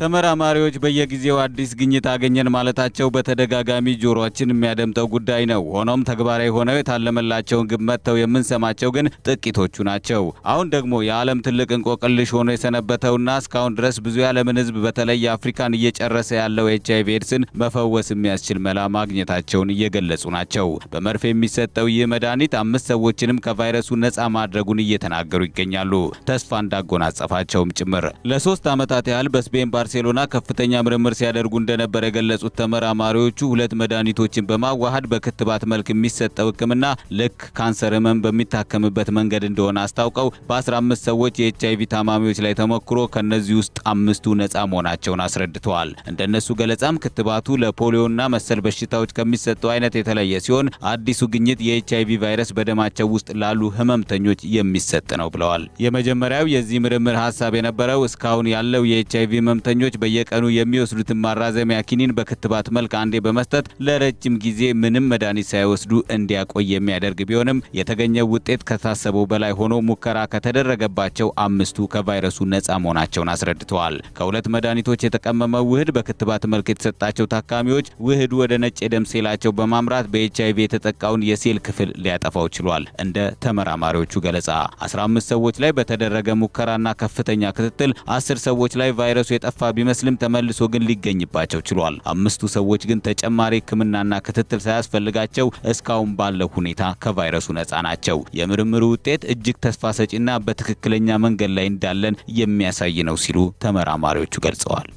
ተመራማሪዎች በየጊዜው አዲስ ግኝት አገኘን ማለታቸው በተደጋጋሚ ጆሮችን የሚያደምጠው ጉዳይ ነው። ሆኖም ተግባራዊ ሆነው የታለመላቸውን ግብ መጥተው የምንሰማቸው ግን ጥቂቶቹ ናቸው። አሁን ደግሞ የዓለም ትልቅ እንቆቅልሽ ሆኖ የሰነበተውና እስካሁን ድረስ ብዙ የዓለምን ሕዝብ በተለይ አፍሪካን እየጨረሰ ያለው ኤች አይቪ ኤድስን መፈወስ የሚያስችል መላ ማግኘታቸውን እየገለጹ ናቸው። በመርፌ የሚሰጠው ይህ መድኃኒት አምስት ሰዎችንም ከቫይረሱ ነፃ ማድረጉን እየተናገሩ ይገኛሉ። ተስፋ እንዳጎናጸፋቸውም ጭምር ለሶስት ዓመታት ያህል በስፔን ባር ባርሴሎና ከፍተኛ ምርምር ሲያደርጉ እንደነበር የገለጹት ተመራማሪዎቹ ሁለት መድኃኒቶችን በማዋሃድ በክትባት መልክ የሚሰጠው ሕክምና ልክ ካንሰር ህመም በሚታከምበት መንገድ እንደሆነ አስታውቀው በ15 ሰዎች የኤች አይቪ ታማሚዎች ላይ ተሞክሮ ከእነዚህ ውስጥ አምስቱ ነጻ መሆናቸውን አስረድተዋል። እንደነሱ ገለጻም ክትባቱ ለፖሊዮና መሰል በሽታዎች ከሚሰጠው አይነት የተለየ ሲሆን አዲሱ ግኝት የኤች አይቪ ቫይረስ በደማቸው ውስጥ ላሉ ህመምተኞች የሚሰጥ ነው ብለዋል። የመጀመሪያው የዚህ ምርምር ሀሳብ የነበረው እስካሁን ያለው የኤች አይቪ ህመምተኞች በሽተኞች በየቀኑ የሚወስዱትን ማራዘሚያ ኪኒን በክትባት መልክ አንዴ በመስጠት ለረጅም ጊዜ ምንም መድኃኒት ሳይወስዱ እንዲያቆይ የሚያደርግ ቢሆንም የተገኘው ውጤት ከታሰበው በላይ ሆኖ ሙከራ ከተደረገባቸው አምስቱ ከቫይረሱ ነጻ መሆናቸውን አስረድተዋል። ከሁለት መድኃኒቶች የተቀመመው ውህድ በክትባት መልክ የተሰጣቸው ታካሚዎች ውህዱ ወደ ነጭ የደም ሴላቸው በማምራት በኤችአይቪ የተጠቃውን የሴል ክፍል ሊያጠፋው ችሏል። እንደ ተመራማሪዎቹ ገለጻ 15 ሰዎች ላይ በተደረገ ሙከራና ከፍተኛ ክትትል አስር ሰዎች ላይ ቫይረሱ የጠፋ ቢመስልም ተመልሶ ግን ሊገኝባቸው ችሏል። አምስቱ ሰዎች ግን ተጨማሪ ሕክምናና ክትትል ሳያስፈልጋቸው እስካሁን ባለው ሁኔታ ከቫይረሱ ነፃ ናቸው። የምርምሩ ውጤት እጅግ ተስፋ ሰጪና በትክክለኛ መንገድ ላይ እንዳለን የሚያሳይ ነው ሲሉ ተመራማሪዎቹ ገልጸዋል።